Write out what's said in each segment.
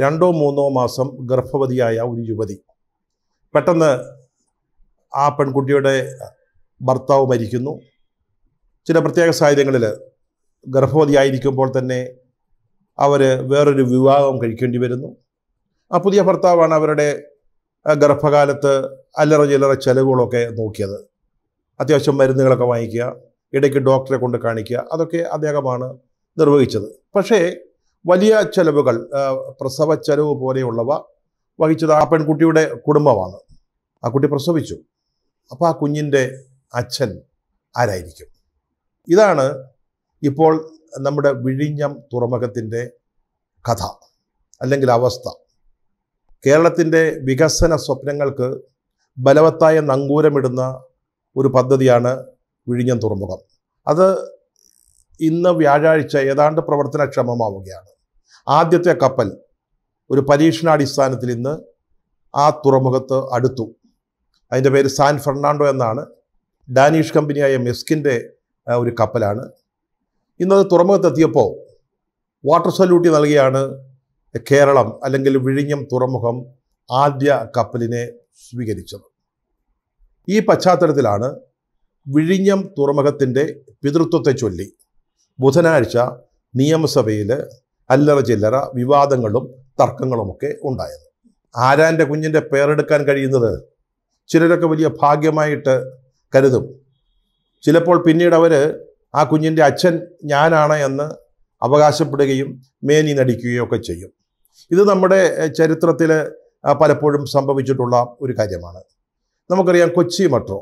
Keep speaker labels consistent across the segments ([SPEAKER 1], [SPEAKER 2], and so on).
[SPEAKER 1] രണ്ടോ മൂന്നോ മാസം ഗർഭവതിയായ ഒരു യുവതി പെട്ടെന്ന് ആ പെൺകുട്ടിയുടെ ഭർത്താവ് മരിക്കുന്നു ചില പ്രത്യേക സാഹചര്യങ്ങളിൽ ഗർഭവതിയായിരിക്കുമ്പോൾ തന്നെ അവർ വേറൊരു വിവാഹം കഴിക്കേണ്ടി വരുന്നു ആ പുതിയ ഭർത്താവാണ് അവരുടെ ഗർഭകാലത്ത് അല്ലറ ചില്ലറ ചിലവുകളൊക്കെ നോക്കിയത് അത്യാവശ്യം മരുന്നുകളൊക്കെ വാങ്ങിക്കുക ഇടയ്ക്ക് ഡോക്ടറെ കൊണ്ട് കാണിക്കുക അതൊക്കെ അദ്ദേഹമാണ് നിർവഹിച്ചത് പക്ഷേ വലിയ ചെലവുകൾ പ്രസവ ചെലവ് പോലെയുള്ളവ വഹിച്ചത് ആ പെൺകുട്ടിയുടെ കുടുംബമാണ് ആ കുട്ടി പ്രസവിച്ചു അപ്പോൾ ആ കുഞ്ഞിൻ്റെ അച്ഛൻ ആരായിരിക്കും ഇതാണ് ഇപ്പോൾ നമ്മുടെ വിഴിഞ്ഞം തുറമുഖത്തിൻ്റെ കഥ അല്ലെങ്കിൽ അവസ്ഥ കേരളത്തിൻ്റെ വികസന സ്വപ്നങ്ങൾക്ക് ബലവത്തായ നങ്കൂരമിടുന്ന ഒരു പദ്ധതിയാണ് വിഴിഞ്ഞം തുറമുഖം അത് ഇന്ന് വ്യാഴാഴ്ച ഏതാണ്ട് പ്രവർത്തനക്ഷമമാവുകയാണ് ആദ്യത്തെ കപ്പൽ ഒരു പരീക്ഷണാടിസ്ഥാനത്തിൽ ഇന്ന് ആ തുറമുഖത്ത് അടുത്തു അതിൻ്റെ പേര് സാൻ ഫെർണാണ്ടോ എന്നാണ് ഡാനിഷ് കമ്പനിയായ മെസ്കിൻ്റെ ഒരു കപ്പലാണ് ഇന്നത് തുറമുഖത്തെത്തിയപ്പോൾ വാട്ടർ സല്യൂട്ട് നൽകിയാണ് കേരളം അല്ലെങ്കിൽ വിഴിഞ്ഞം തുറമുഖം ആദ്യ കപ്പലിനെ സ്വീകരിച്ചത് ഈ പശ്ചാത്തലത്തിലാണ് വിഴിഞ്ഞം തുറമുഖത്തിൻ്റെ പിതൃത്വത്തെ ചൊല്ലി ബുധനാഴ്ച നിയമസഭയിൽ അല്ലറ ചില്ലറ വിവാദങ്ങളും തർക്കങ്ങളുമൊക്കെ ഉണ്ടായത് ആരാൻ്റെ കുഞ്ഞിൻ്റെ പേരെടുക്കാൻ കഴിയുന്നത് ചിലരൊക്കെ വലിയ ഭാഗ്യമായിട്ട് കരുതും ചിലപ്പോൾ പിന്നീട് അവർ ആ കുഞ്ഞിൻ്റെ അച്ഛൻ ഞാനാണ് എന്ന് അവകാശപ്പെടുകയും മേനി നടിക്കുകയോ ഒക്കെ ചെയ്യും ഇത് നമ്മുടെ ചരിത്രത്തിൽ പലപ്പോഴും സംഭവിച്ചിട്ടുള്ള ഒരു കാര്യമാണ് നമുക്കറിയാം കൊച്ചി മെട്രോ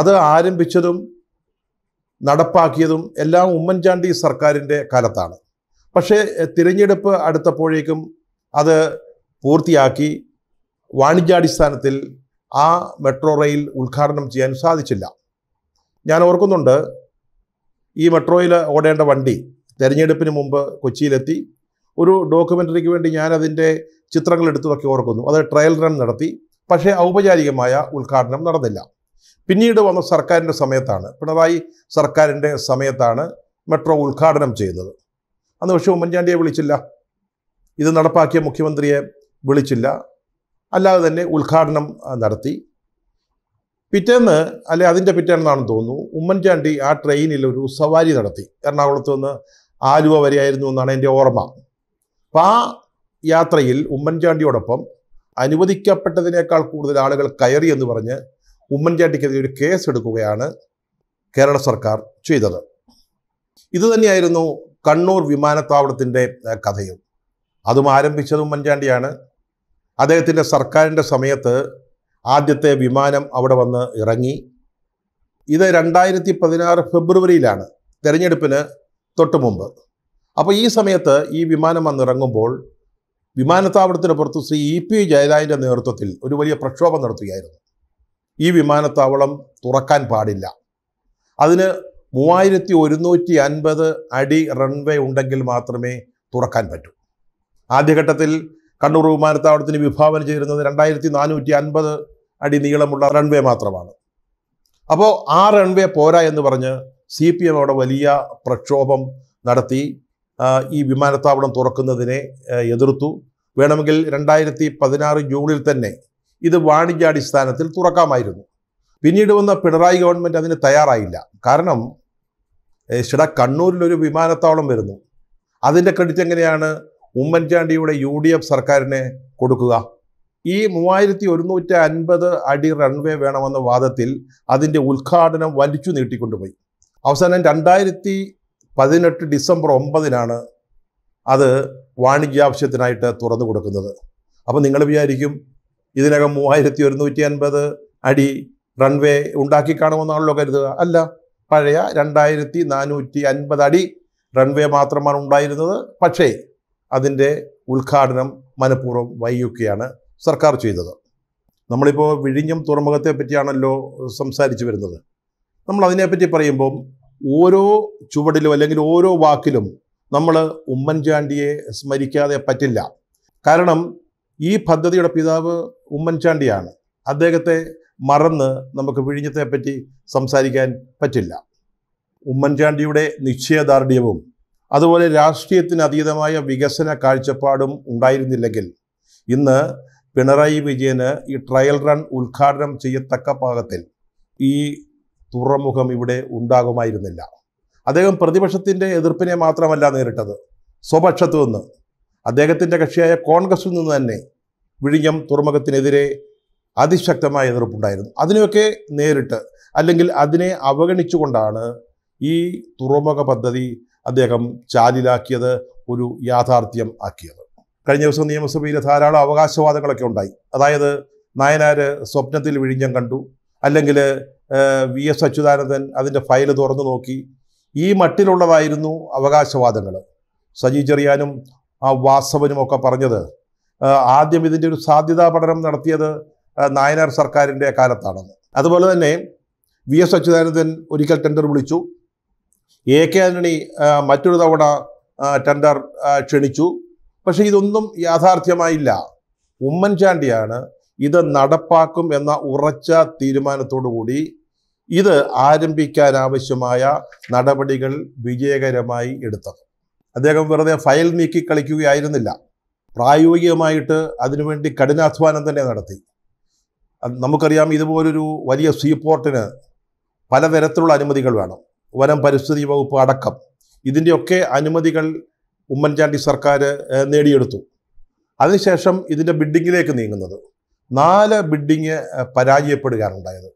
[SPEAKER 1] അത് ആരംഭിച്ചതും നടപ്പാക്കിയതും എല്ലാം ഉമ്മൻചാണ്ടി സർക്കാരിൻ്റെ കാലത്താണ് പക്ഷേ തിരഞ്ഞെടുപ്പ് അടുത്തപ്പോഴേക്കും അത് പൂർത്തിയാക്കി വാണിജ്യാടിസ്ഥാനത്തിൽ ആ മെട്രോ റെയിൽ ഉദ്ഘാടനം ചെയ്യാൻ സാധിച്ചില്ല ഞാൻ ഓർക്കുന്നുണ്ട് ഈ മെട്രോയിൽ ഓടേണ്ട വണ്ടി തിരഞ്ഞെടുപ്പിന് മുമ്പ് കൊച്ചിയിലെത്തി ഒരു ഡോക്യുമെൻ്ററിക്ക് വേണ്ടി ഞാൻ അതിൻ്റെ ചിത്രങ്ങൾ എടുത്തതൊക്കെ ഓർക്കുന്നു അത് ട്രയൽ റൺ നടത്തി പക്ഷേ ഔപചാരികമായ ഉദ്ഘാടനം നടന്നില്ല പിന്നീട് വന്ന സർക്കാരിൻ്റെ സമയത്താണ് പിണറായി സർക്കാരിൻ്റെ സമയത്താണ് മെട്രോ ഉദ്ഘാടനം ചെയ്യുന്നത് അന്ന് പക്ഷേ ഉമ്മൻചാണ്ടിയെ വിളിച്ചില്ല ഇത് നടപ്പാക്കിയ മുഖ്യമന്ത്രിയെ വിളിച്ചില്ല അല്ലാതെ തന്നെ ഉദ്ഘാടനം നടത്തി പിറ്റേന്ന് അല്ലെ അതിൻ്റെ പിറ്റേന്നാണെന്ന് തോന്നുന്നു ഉമ്മൻചാണ്ടി ആ ട്രെയിനിൽ ഒരു സവാരി നടത്തി എറണാകുളത്ത് നിന്ന് ആലുവ വരെയായിരുന്നു എന്നാണ് എൻ്റെ ഓർമ്മ അപ്പം ആ യാത്രയിൽ ഉമ്മൻചാണ്ടിയോടൊപ്പം അനുവദിക്കപ്പെട്ടതിനേക്കാൾ കൂടുതൽ ആളുകൾ കയറി എന്ന് പറഞ്ഞ് ഉമ്മൻചാണ്ടിക്കെതിരെ ഒരു കേസ് എടുക്കുകയാണ് കേരള സർക്കാർ ചെയ്തത് ഇതുതന്നെയായിരുന്നു കണ്ണൂർ വിമാനത്താവളത്തിൻ്റെ കഥയും അതും ആരംഭിച്ചതും മഞ്ചാണ്ടിയാണ് അദ്ദേഹത്തിൻ്റെ സർക്കാരിൻ്റെ സമയത്ത് ആദ്യത്തെ വിമാനം അവിടെ വന്ന് ഇറങ്ങി ഇത് രണ്ടായിരത്തി പതിനാറ് ഫെബ്രുവരിയിലാണ് തെരഞ്ഞെടുപ്പിന് തൊട്ട് മുമ്പ് അപ്പോൾ ഈ സമയത്ത് ഈ വിമാനം വന്നിറങ്ങുമ്പോൾ വിമാനത്താവളത്തിന് പുറത്ത് ശ്രീ ഇ പി ജയരാജിൻ്റെ നേതൃത്വത്തിൽ ഒരു വലിയ പ്രക്ഷോഭം നടത്തുകയായിരുന്നു ഈ വിമാനത്താവളം തുറക്കാൻ പാടില്ല അതിന് മൂവായിരത്തി ഒരുന്നൂറ്റി അൻപത് അടി റൺവേ ഉണ്ടെങ്കിൽ മാത്രമേ തുറക്കാൻ പറ്റൂ ആദ്യഘട്ടത്തിൽ കണ്ണൂർ വിമാനത്താവളത്തിന് വിഭാവനം ചെയ്തിരുന്നത് രണ്ടായിരത്തി നാനൂറ്റി അൻപത് അടി നീളമുള്ള റൺവേ മാത്രമാണ് അപ്പോൾ ആ റൺവേ പോരാ എന്ന് പറഞ്ഞ് സി പി എം അവിടെ വലിയ പ്രക്ഷോഭം നടത്തി ഈ വിമാനത്താവളം തുറക്കുന്നതിനെ എതിർത്തു വേണമെങ്കിൽ രണ്ടായിരത്തി പതിനാറ് ജൂണിൽ തന്നെ ഇത് വാണിജ്യാടിസ്ഥാനത്തിൽ തുറക്കാമായിരുന്നു പിന്നീട് വന്ന പിണറായി ഗവൺമെൻറ് അതിന് തയ്യാറായില്ല കാരണം ഏഷ്യട കണ്ണൂരിലൊരു വിമാനത്താവളം വരുന്നു അതിൻ്റെ ക്രെഡിറ്റ് എങ്ങനെയാണ് ഉമ്മൻചാണ്ടിയുടെ യു ഡി എഫ് സർക്കാരിനെ കൊടുക്കുക ഈ മൂവായിരത്തി ഒരുന്നൂറ്റി അൻപത് അടി റൺവേ വേണമെന്ന വാദത്തിൽ അതിൻ്റെ ഉദ്ഘാടനം വലിച്ചു നീട്ടിക്കൊണ്ടുപോയി അവസാനം രണ്ടായിരത്തി പതിനെട്ട് ഡിസംബർ ഒമ്പതിനാണ് അത് വാണിജ്യാവശ്യത്തിനായിട്ട് തുറന്നു കൊടുക്കുന്നത് അപ്പോൾ നിങ്ങൾ വിചാരിക്കും ഇതിനകം മൂവായിരത്തി ഒരുന്നൂറ്റി അൻപത് അടി റൺവേ ഉണ്ടാക്കി കാണുമെന്നാണല്ലോ കരുതുക അല്ല പഴയ രണ്ടായിരത്തി നാനൂറ്റി അൻപത് അടി റൺവേ മാത്രമാണ് ഉണ്ടായിരുന്നത് പക്ഷേ അതിൻ്റെ ഉദ്ഘാടനം മനഃപൂർവ്വം വൈകിക്കുകയാണ് സർക്കാർ ചെയ്തത് നമ്മളിപ്പോൾ വിഴിഞ്ഞം തുറമുഖത്തെ പറ്റിയാണല്ലോ സംസാരിച്ചു വരുന്നത് നമ്മൾ അതിനെപ്പറ്റി പറയുമ്പം ഓരോ ചുവടിലും അല്ലെങ്കിൽ ഓരോ വാക്കിലും നമ്മൾ ഉമ്മൻചാണ്ടിയെ സ്മരിക്കാതെ പറ്റില്ല കാരണം ഈ പദ്ധതിയുടെ പിതാവ് ഉമ്മൻചാണ്ടിയാണ് അദ്ദേഹത്തെ മറന്ന് നമുക്ക് വിഴിഞ്ഞത്തെ പറ്റി സംസാരിക്കാൻ പറ്റില്ല ഉമ്മൻചാണ്ടിയുടെ നിശ്ചയദാർഢ്യവും അതുപോലെ രാഷ്ട്രീയത്തിന് അതീതമായ വികസന കാഴ്ചപ്പാടും ഉണ്ടായിരുന്നില്ലെങ്കിൽ ഇന്ന് പിണറായി വിജയന് ഈ ട്രയൽ റൺ ഉദ്ഘാടനം ചെയ്യത്തക്ക പാകത്തിൽ ഈ തുറമുഖം ഇവിടെ ഉണ്ടാകുമായിരുന്നില്ല അദ്ദേഹം പ്രതിപക്ഷത്തിൻ്റെ എതിർപ്പിനെ മാത്രമല്ല നേരിട്ടത് സ്വപക്ഷത്തു നിന്ന് അദ്ദേഹത്തിൻ്റെ കക്ഷിയായ കോൺഗ്രസിൽ നിന്ന് തന്നെ വിഴിഞ്ഞം തുറമുഖത്തിനെതിരെ അതിശക്തമായ എതിർപ്പുണ്ടായിരുന്നു അതിനെയൊക്കെ നേരിട്ട് അല്ലെങ്കിൽ അതിനെ അവഗണിച്ചുകൊണ്ടാണ് ഈ തുറമുഖ പദ്ധതി അദ്ദേഹം ചാലിലാക്കിയത് ഒരു യാഥാർത്ഥ്യം ആക്കിയത് കഴിഞ്ഞ ദിവസം നിയമസഭയിൽ ധാരാളം അവകാശവാദങ്ങളൊക്കെ ഉണ്ടായി അതായത് നായനാർ സ്വപ്നത്തിൽ വിഴിഞ്ഞം കണ്ടു അല്ലെങ്കിൽ വി എസ് അച്യുതാനന്ദൻ അതിൻ്റെ ഫയൽ തുറന്നു നോക്കി ഈ മട്ടിലുള്ളതായിരുന്നു അവകാശവാദങ്ങൾ സജി ചെറിയാനും ആ വാസവനുമൊക്കെ പറഞ്ഞത് ആദ്യം ഇതിൻ്റെ ഒരു സാധ്യതാ പഠനം നടത്തിയത് നായനർ സർക്കാരിൻ്റെ കാലത്താണെന്ന് അതുപോലെ തന്നെ വി എസ് അച്യുതാനന്ദൻ ഒരിക്കൽ ടെൻഡർ വിളിച്ചു എ കെ ആന്റണി മറ്റൊരു തവണ ടെൻഡർ ക്ഷണിച്ചു പക്ഷേ ഇതൊന്നും യാഥാർത്ഥ്യമായില്ല ഉമ്മൻചാണ്ടിയാണ് ഇത് നടപ്പാക്കും എന്ന ഉറച്ച തീരുമാനത്തോടുകൂടി ഇത് ആരംഭിക്കാനാവശ്യമായ നടപടികൾ വിജയകരമായി എടുത്തത് അദ്ദേഹം വെറുതെ ഫയൽ നീക്കി കളിക്കുകയായിരുന്നില്ല പ്രായോഗികമായിട്ട് അതിനുവേണ്ടി കഠിനാധ്വാനം തന്നെ നടത്തി നമുക്കറിയാം ഇതുപോലൊരു വലിയ സീപോർട്ടിന് പലതരത്തിലുള്ള അനുമതികൾ വേണം വനം പരിസ്ഥിതി വകുപ്പ് അടക്കം ഇതിൻ്റെയൊക്കെ അനുമതികൾ ഉമ്മൻചാണ്ടി സർക്കാർ നേടിയെടുത്തു അതിനുശേഷം ഇതിൻ്റെ ബിഡിങ്ങിലേക്ക് നീങ്ങുന്നത് നാല് ബിഡിങ് പരാജയപ്പെടുകയാണുണ്ടായത്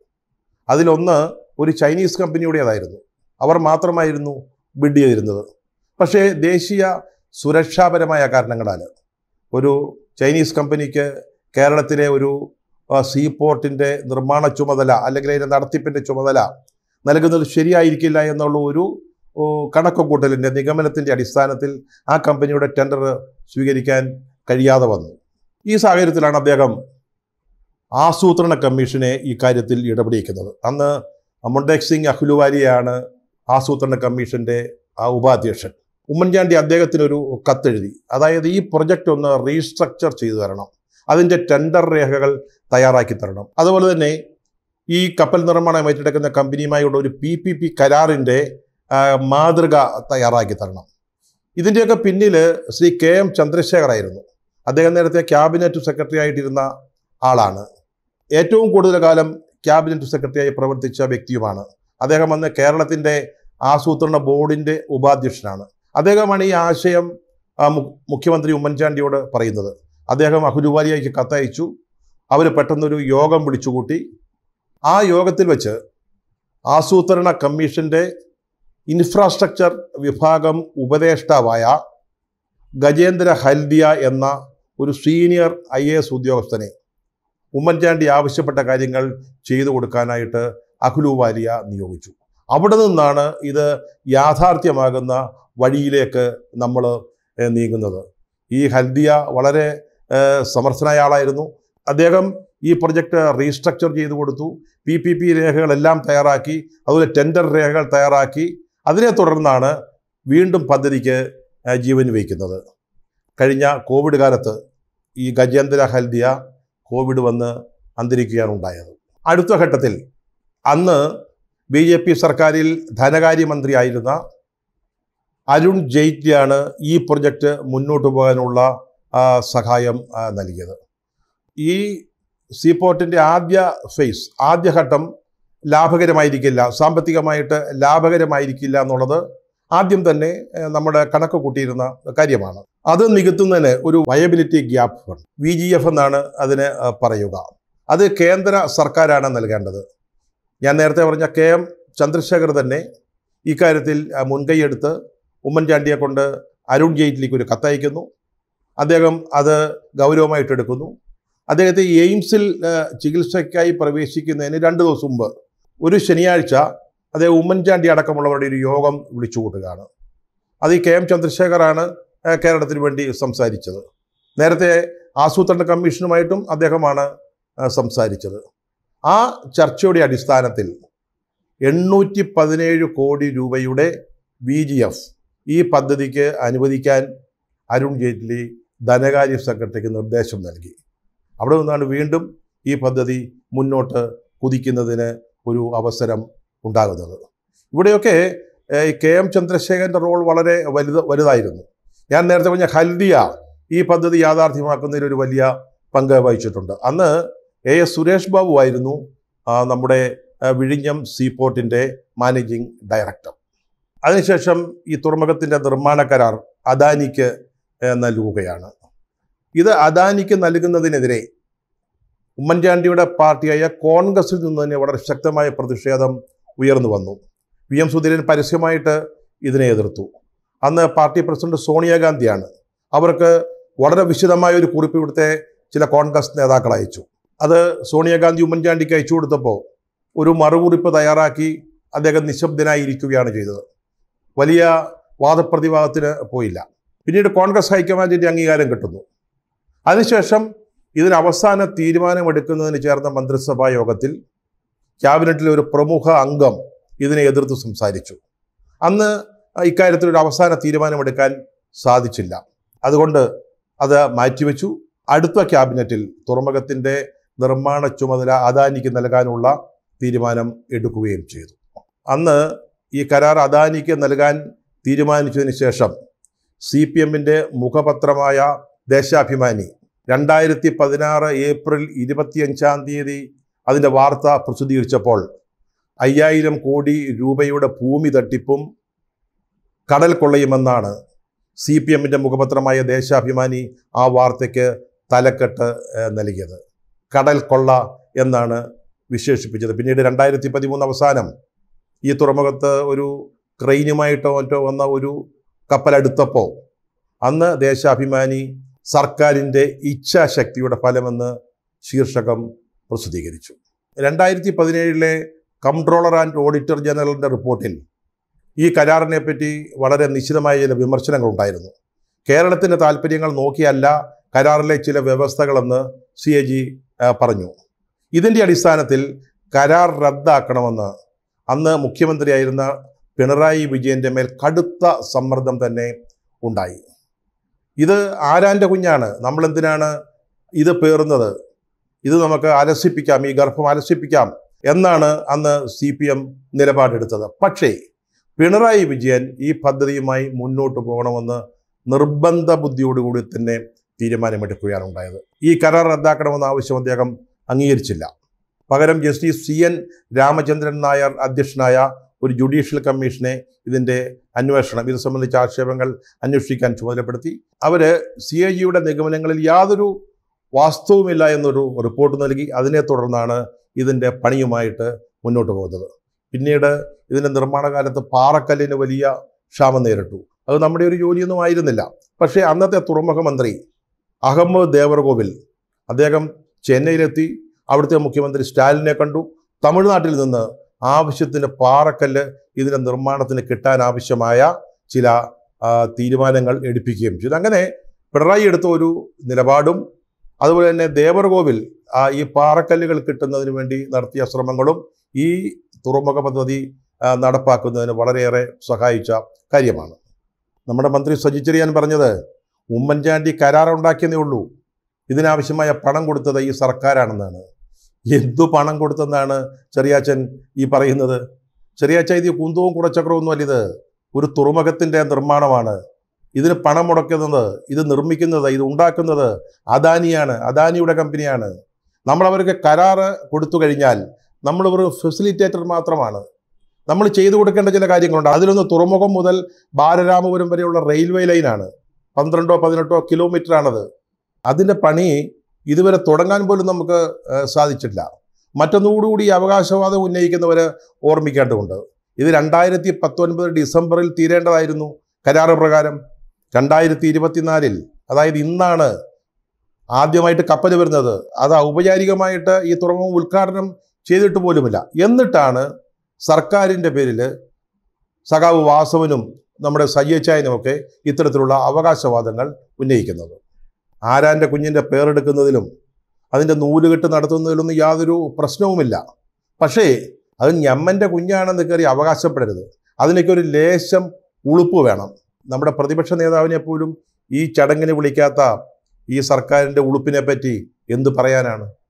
[SPEAKER 1] അതിലൊന്ന് ഒരു ചൈനീസ് കമ്പനിയുടേതായിരുന്നു അവർ മാത്രമായിരുന്നു ബിഡ് ചെയ്തിരുന്നത് പക്ഷേ ദേശീയ സുരക്ഷാപരമായ കാരണങ്ങളാൽ ഒരു ചൈനീസ് കമ്പനിക്ക് കേരളത്തിലെ ഒരു പോർട്ടിൻ്റെ നിർമ്മാണ ചുമതല അല്ലെങ്കിൽ അതിൻ്റെ നടത്തിപ്പിൻ്റെ ചുമതല നൽകുന്നത് ശരിയായിരിക്കില്ല എന്നുള്ള ഒരു കണക്കുകൂട്ടലിൻ്റെ നിഗമനത്തിൻ്റെ അടിസ്ഥാനത്തിൽ ആ കമ്പനിയുടെ ടെൻഡർ സ്വീകരിക്കാൻ കഴിയാതെ വന്നു ഈ സാഹചര്യത്തിലാണ് അദ്ദേഹം ആസൂത്രണ കമ്മീഷനെ ഇക്കാര്യത്തിൽ ഇടപെടിയിക്കുന്നത് അന്ന് മുണ്ടേക് സിംഗ് അഹ്ലുവാലിയാണ് ആസൂത്രണ കമ്മീഷൻ്റെ ഉപാധ്യക്ഷൻ ഉമ്മൻചാണ്ടി അദ്ദേഹത്തിനൊരു കത്തെഴുതി അതായത് ഈ പ്രൊജക്റ്റ് ഒന്ന് റീസ്ട്രക്ചർ ചെയ്തു തരണം അതിൻ്റെ ടെൻഡർ രേഖകൾ തയ്യാറാക്കി തരണം അതുപോലെ തന്നെ ഈ കപ്പൽ നിർമ്മാണമായി ഏറ്റെടുക്കുന്ന കമ്പനിയുമായുള്ള ഒരു പി പി പി കരാറിൻ്റെ മാതൃക തയ്യാറാക്കി തരണം ഇതിൻ്റെയൊക്കെ പിന്നിൽ ശ്രീ കെ എം ചന്ദ്രശേഖറായിരുന്നു അദ്ദേഹം നേരത്തെ ക്യാബിനറ്റ് സെക്രട്ടറി ആയിട്ടിരുന്ന ആളാണ് ഏറ്റവും കൂടുതൽ കാലം ക്യാബിനറ്റ് സെക്രട്ടറിയായി പ്രവർത്തിച്ച വ്യക്തിയുമാണ് അദ്ദേഹം അന്ന് കേരളത്തിൻ്റെ ആസൂത്രണ ബോർഡിൻ്റെ ഉപാധ്യക്ഷനാണ് അദ്ദേഹമാണ് ഈ ആശയം മുഖ്യമന്ത്രി ഉമ്മൻചാണ്ടിയോട് പറയുന്നത് അദ്ദേഹം അഹുലുവാലിയയ്ക്ക് കത്തയച്ചു അവർ പെട്ടെന്നൊരു യോഗം വിളിച്ചുകൂട്ടി ആ യോഗത്തിൽ വെച്ച് ആസൂത്രണ കമ്മീഷൻ്റെ ഇൻഫ്രാസ്ട്രക്ചർ വിഭാഗം ഉപദേഷ്ടാവായ ഗജേന്ദ്ര ഹൽദിയ എന്ന ഒരു സീനിയർ ഐ എ എസ് ഉദ്യോഗസ്ഥനെ ഉമ്മൻചാണ്ടി ആവശ്യപ്പെട്ട കാര്യങ്ങൾ ചെയ്തു കൊടുക്കാനായിട്ട് അഖുലുവാലിയ നിയോഗിച്ചു അവിടെ നിന്നാണ് ഇത് യാഥാർത്ഥ്യമാകുന്ന വഴിയിലേക്ക് നമ്മൾ നീങ്ങുന്നത് ഈ ഹൽദിയ വളരെ സമർത്ഥനായ ആളായിരുന്നു അദ്ദേഹം ഈ പ്രൊജക്റ്റ് റീസ്ട്രക്ചർ ചെയ്ത് കൊടുത്തു പി പി പി രേഖകളെല്ലാം തയ്യാറാക്കി അതുപോലെ ടെൻഡർ രേഖകൾ തയ്യാറാക്കി അതിനെ തുടർന്നാണ് വീണ്ടും പദ്ധതിക്ക് ജീവൻ വയ്ക്കുന്നത് കഴിഞ്ഞ കോവിഡ് കാലത്ത് ഈ ഗജേന്ദ്ര ഹൽദിയ കോവിഡ് വന്ന് അന്തരിക്കുകയാണ് ഉണ്ടായത് അടുത്ത ഘട്ടത്തിൽ അന്ന് ബി ജെ പി സർക്കാരിൽ ധനകാര്യമന്ത്രിയായിരുന്ന അരുൺ ജെയ്റ്റ്ലിയാണ് ഈ പ്രൊജക്റ്റ് മുന്നോട്ട് പോകാനുള്ള സഹായം നൽകിയത് ഈ സീ പോർട്ടിൻ്റെ ആദ്യ ഫേസ് ആദ്യഘട്ടം ലാഭകരമായിരിക്കില്ല സാമ്പത്തികമായിട്ട് ലാഭകരമായിരിക്കില്ല എന്നുള്ളത് ആദ്യം തന്നെ നമ്മുടെ കണക്ക് കൂട്ടിയിരുന്ന കാര്യമാണ് അത് നികത്തുന്നതിന് ഒരു viability gap fund V G F എന്നാണ് അതിന് പറയുക അത് കേന്ദ്ര സർക്കാരാണ് നൽകേണ്ടത് ഞാൻ നേരത്തെ പറഞ്ഞ കെ എം ചന്ദ്രശേഖർ തന്നെ ഇക്കാര്യത്തിൽ മുൻകൈയെടുത്ത് ഉമ്മൻചാണ്ടിയെ കൊണ്ട് അരുൺ ജെയ്റ്റ്ലിക്ക് ഒരു കത്തയക്കുന്നു അദ്ദേഹം അത് ഗൗരവമായിട്ടെടുക്കുന്നു അദ്ദേഹത്തെ എയിംസിൽ ചികിത്സയ്ക്കായി പ്രവേശിക്കുന്നതിന് രണ്ട് ദിവസം മുമ്പ് ഒരു ശനിയാഴ്ച അദ്ദേഹം ഉമ്മൻചാണ്ടി അടക്കമുള്ളവരുടെ ഒരു യോഗം വിളിച്ചു കൂട്ടുകയാണ് അത് ഈ കെ എം ചന്ദ്രശേഖറാണ് കേരളത്തിന് വേണ്ടി സംസാരിച്ചത് നേരത്തെ ആസൂത്രണ കമ്മീഷനുമായിട്ടും അദ്ദേഹമാണ് സംസാരിച്ചത് ആ ചർച്ചയുടെ അടിസ്ഥാനത്തിൽ എണ്ണൂറ്റി പതിനേഴ് കോടി രൂപയുടെ ബി ജി എഫ് ഈ പദ്ധതിക്ക് അനുവദിക്കാൻ അരുൺ ജെയ്റ്റ്ലി ധനകാര്യ സെക്രട്ടറിക്ക് നിർദ്ദേശം നൽകി അവിടെ നിന്നാണ് വീണ്ടും ഈ പദ്ധതി മുന്നോട്ട് കുതിക്കുന്നതിന് ഒരു അവസരം ഉണ്ടാകുന്നത് ഇവിടെയൊക്കെ കെ എം ചന്ദ്രശേഖരൻ്റെ റോൾ വളരെ വലുത് വലുതായിരുന്നു ഞാൻ നേരത്തെ പറഞ്ഞ ഹൽദിയ ഈ പദ്ധതി യാഥാർത്ഥ്യമാക്കുന്നതിൽ ഒരു വലിയ പങ്ക് വഹിച്ചിട്ടുണ്ട് അന്ന് എ എസ് സുരേഷ് ബാബു ആയിരുന്നു നമ്മുടെ വിഴിഞ്ഞം സീ പോർട്ടിൻ്റെ മാനേജിംഗ് ഡയറക്ടർ അതിനുശേഷം ഈ തുറമുഖത്തിൻ്റെ നിർമ്മാണ കരാർ അദാനിക്ക് നൽകുകയാണ് ഇത് അദാനിക്ക് നൽകുന്നതിനെതിരെ ഉമ്മൻചാണ്ടിയുടെ പാർട്ടിയായ കോൺഗ്രസിൽ നിന്ന് തന്നെ വളരെ ശക്തമായ പ്രതിഷേധം ഉയർന്നു വന്നു വി എം സുധീരൻ പരസ്യമായിട്ട് ഇതിനെ എതിർത്തു അന്ന് പാർട്ടി പ്രസിഡന്റ് സോണിയാഗാന്ധിയാണ് അവർക്ക് വളരെ വിശദമായ ഒരു കുറിപ്പ് ഇവിടുത്തെ ചില കോൺഗ്രസ് നേതാക്കൾ അയച്ചു അത് സോണിയാഗാന്ധി ഉമ്മൻചാണ്ടിക്ക് അയച്ചു കൊടുത്തപ്പോൾ ഒരു മറുകുറിപ്പ് തയ്യാറാക്കി അദ്ദേഹം നിശബ്ദനായി ഇരിക്കുകയാണ് ചെയ്തത് വലിയ വാദപ്രതിവാദത്തിന് പോയില്ല പിന്നീട് കോൺഗ്രസ് ഹൈക്കമാൻഡിൻ്റെ അംഗീകാരം കിട്ടുന്നു അതിനുശേഷം ഇതിന് അവസാന തീരുമാനമെടുക്കുന്നതിന് ചേർന്ന മന്ത്രിസഭാ യോഗത്തിൽ ക്യാബിനറ്റിലെ ഒരു പ്രമുഖ അംഗം ഇതിനെ എതിർത്ത് സംസാരിച്ചു അന്ന് ഇക്കാര്യത്തിൽ ഒരു അവസാന തീരുമാനമെടുക്കാൻ സാധിച്ചില്ല അതുകൊണ്ട് അത് മാറ്റിവെച്ചു അടുത്ത ക്യാബിനറ്റിൽ തുറമുഖത്തിൻ്റെ നിർമ്മാണ ചുമതല അദാനിക്ക് നൽകാനുള്ള തീരുമാനം എടുക്കുകയും ചെയ്തു അന്ന് ഈ കരാർ അദാനിക്ക് നൽകാൻ തീരുമാനിച്ചതിന് ശേഷം സി പി എമ്മിൻ്റെ മുഖപത്രമായ ദേശാഭിമാനി രണ്ടായിരത്തി പതിനാറ് ഏപ്രിൽ ഇരുപത്തിയഞ്ചാം തീയതി അതിൻ്റെ വാർത്ത പ്രസിദ്ധീകരിച്ചപ്പോൾ അയ്യായിരം കോടി രൂപയുടെ ഭൂമി തട്ടിപ്പും കടൽ കൊള്ളയുമെന്നാണ് സി പി എമ്മിൻ്റെ മുഖപത്രമായ ദേശാഭിമാനി ആ വാർത്തയ്ക്ക് തലക്കെട്ട് നൽകിയത് കടൽ കൊള്ള എന്നാണ് വിശേഷിപ്പിച്ചത് പിന്നീട് രണ്ടായിരത്തി പതിമൂന്ന് അവസാനം ഈ തുറമുഖത്ത് ഒരു ക്രെയിനുമായിട്ടോ മറ്റോ വന്ന ഒരു കപ്പലടുത്തപ്പോൾ അന്ന് ദേശാഭിമാനി സർക്കാരിൻ്റെ ഇച്ഛാശക്തിയുടെ ഫലമെന്ന് ശീർഷകം പ്രസിദ്ധീകരിച്ചു രണ്ടായിരത്തി പതിനേഴിലെ കൺട്രോളർ ആൻഡ് ഓഡിറ്റർ ജനറലിൻ്റെ റിപ്പോർട്ടിൽ ഈ കരാറിനെ പറ്റി വളരെ നിശ്ചിതമായ ചില വിമർശനങ്ങളുണ്ടായിരുന്നു കേരളത്തിൻ്റെ താല്പര്യങ്ങൾ നോക്കിയല്ല കരാറിലെ ചില വ്യവസ്ഥകളെന്ന് സി എ ജി പറഞ്ഞു ഇതിൻ്റെ അടിസ്ഥാനത്തിൽ കരാർ റദ്ദാക്കണമെന്ന് അന്ന് മുഖ്യമന്ത്രിയായിരുന്ന പിണറായി വിജയൻ്റെ മേൽ കടുത്ത സമ്മർദ്ദം തന്നെ ഉണ്ടായി ഇത് ആരാൻ്റെ കുഞ്ഞാണ് നമ്മളെന്തിനാണ് ഇത് പേറുന്നത് ഇത് നമുക്ക് അലസിപ്പിക്കാം ഈ ഗർഭം അലസിപ്പിക്കാം എന്നാണ് അന്ന് സി പി എം നിലപാടെടുത്തത് പക്ഷേ പിണറായി വിജയൻ ഈ പദ്ധതിയുമായി മുന്നോട്ട് പോകണമെന്ന് നിർബന്ധ ബുദ്ധിയോടുകൂടി തന്നെ തീരുമാനമെടുക്കുകയാണ് ഉണ്ടായത് ഈ കരാർ റദ്ദാക്കണമെന്ന ആവശ്യം അദ്ദേഹം അംഗീകരിച്ചില്ല പകരം justice C N Ramachandran Nair അധ്യക്ഷനായ ഒരു ജുഡീഷ്യൽ കമ്മീഷനെ ഇതിൻ്റെ അന്വേഷണം ഇത് സംബന്ധിച്ച ആക്ഷേപങ്ങൾ അന്വേഷിക്കാൻ ചുമതലപ്പെടുത്തി അവർ സി എ ജിയുടെ നിഗമനങ്ങളിൽ യാതൊരു വാസ്തവുമില്ല എന്നൊരു റിപ്പോർട്ട് നൽകി അതിനെ തുടർന്നാണ് ഇതിൻ്റെ പണിയുമായിട്ട് മുന്നോട്ട് പോകുന്നത് പിന്നീട് ഇതിൻ്റെ നിർമ്മാണകാലത്ത് പാറക്കല്ലിന് വലിയ ക്ഷാമം നേരിട്ടു അത് നമ്മുടെ ഒരു ജോലിയൊന്നും ആയിരുന്നില്ല പക്ഷേ അന്നത്തെ തുറമുഖ മന്ത്രി അഹമ്മദ് ദേവർകോവിൽ അദ്ദേഹം ചെന്നൈയിലെത്തി അവിടുത്തെ മുഖ്യമന്ത്രി സ്റ്റാലിനെ കണ്ടു തമിഴ്നാട്ടിൽ നിന്ന് ആവശ്യത്തിന് പാറക്കല്ല് ഇതിൻ്റെ നിർമ്മാണത്തിന് കിട്ടാൻ ആവശ്യമായ ചില തീരുമാനങ്ങൾ എടുപ്പിക്കുകയും ചെയ്തു അങ്ങനെ പിണറായി എടുത്ത ഒരു നിലപാടും അതുപോലെ തന്നെ ദേവർകോവിൽ ഈ പാറക്കല്ലുകൾ കിട്ടുന്നതിന് വേണ്ടി നടത്തിയ ശ്രമങ്ങളും ഈ തുറമുഖ പദ്ധതി നടപ്പാക്കുന്നതിന് വളരെയേറെ സഹായിച്ച കാര്യമാണ് നമ്മുടെ മന്ത്രി സജി ചെറിയാൻ പറഞ്ഞത് ഉമ്മൻചാണ്ടി കരാറുണ്ടാക്കിയെന്നേ ഉള്ളൂ ഇതിനാവശ്യമായ പണം കൊടുത്തത് ഈ സർക്കാരാണെന്നാണ് എന്തു പണം കൊടുത്തെന്നാണ് ചെറിയാച്ചൻ ഈ പറയുന്നത് ചെറിയാച്ച ഇത് കുന്തവും അല്ല ഇത് ഒരു തുറമുഖത്തിൻ്റെ നിർമ്മാണമാണ് ഇതിന് പണം മുടക്കുന്നത് ഇത് നിർമ്മിക്കുന്നത് ഇത് ഉണ്ടാക്കുന്നത് അദാനിയാണ് അദാനിയുടെ കമ്പനിയാണ് നമ്മൾ അവർക്ക് കരാറ് കൊടുത്തു കഴിഞ്ഞാൽ നമ്മൾ ഒരു ഫെസിലിറ്റേറ്റർ മാത്രമാണ് നമ്മൾ ചെയ്തു കൊടുക്കേണ്ട ചില കാര്യങ്ങളുണ്ട് അതിലൊന്ന് തുറമുഖം മുതൽ ബാലരാമപുരം വരെയുള്ള റെയിൽവേ ലൈനാണ് പന്ത്രണ്ടോ പതിനെട്ടോ കിലോമീറ്ററാണത് അതിൻ്റെ പണി ഇതുവരെ തുടങ്ങാൻ പോലും നമുക്ക് സാധിച്ചിട്ടില്ല മറ്റൊന്നുകൂടി അവകാശവാദം ഉന്നയിക്കുന്നവർ ഓർമ്മിക്കേണ്ടതുണ്ട് ഇത് രണ്ടായിരത്തി പത്തൊൻപത് ഡിസംബറിൽ തീരേണ്ടതായിരുന്നു കരാറ് പ്രകാരം രണ്ടായിരത്തി ഇരുപത്തിനാലിൽ അതായത് ഇന്നാണ് ആദ്യമായിട്ട് കപ്പൽ വരുന്നത് അത് ഔപചാരികമായിട്ട് ഈ തുറമുഖം ഉദ്ഘാടനം ചെയ്തിട്ട് പോലുമില്ല എന്നിട്ടാണ് സർക്കാരിൻ്റെ പേരിൽ സഖാവ് വാസവനും നമ്മുടെ സയ്യച്ചായനുമൊക്കെ ഇത്തരത്തിലുള്ള അവകാശവാദങ്ങൾ ഉന്നയിക്കുന്നത് ആരാൻ്റെ കുഞ്ഞിൻ്റെ പേരെടുക്കുന്നതിലും അതിൻ്റെ നൂലുകെട്ട് നടത്തുന്നതിലൊന്നും യാതൊരു പ്രശ്നവുമില്ല പക്ഷേ അത് ഞമ്മൻ്റെ കുഞ്ഞാണെന്ന് കയറി അവകാശപ്പെടരുത് അതിനൊക്കെ ഒരു ലേശം ഉളുപ്പ് വേണം നമ്മുടെ പ്രതിപക്ഷ നേതാവിനെ പോലും ഈ ചടങ്ങിന് വിളിക്കാത്ത ഈ സർക്കാരിൻ്റെ ഉളുപ്പിനെ പറ്റി എന്ത് പറയാനാണ്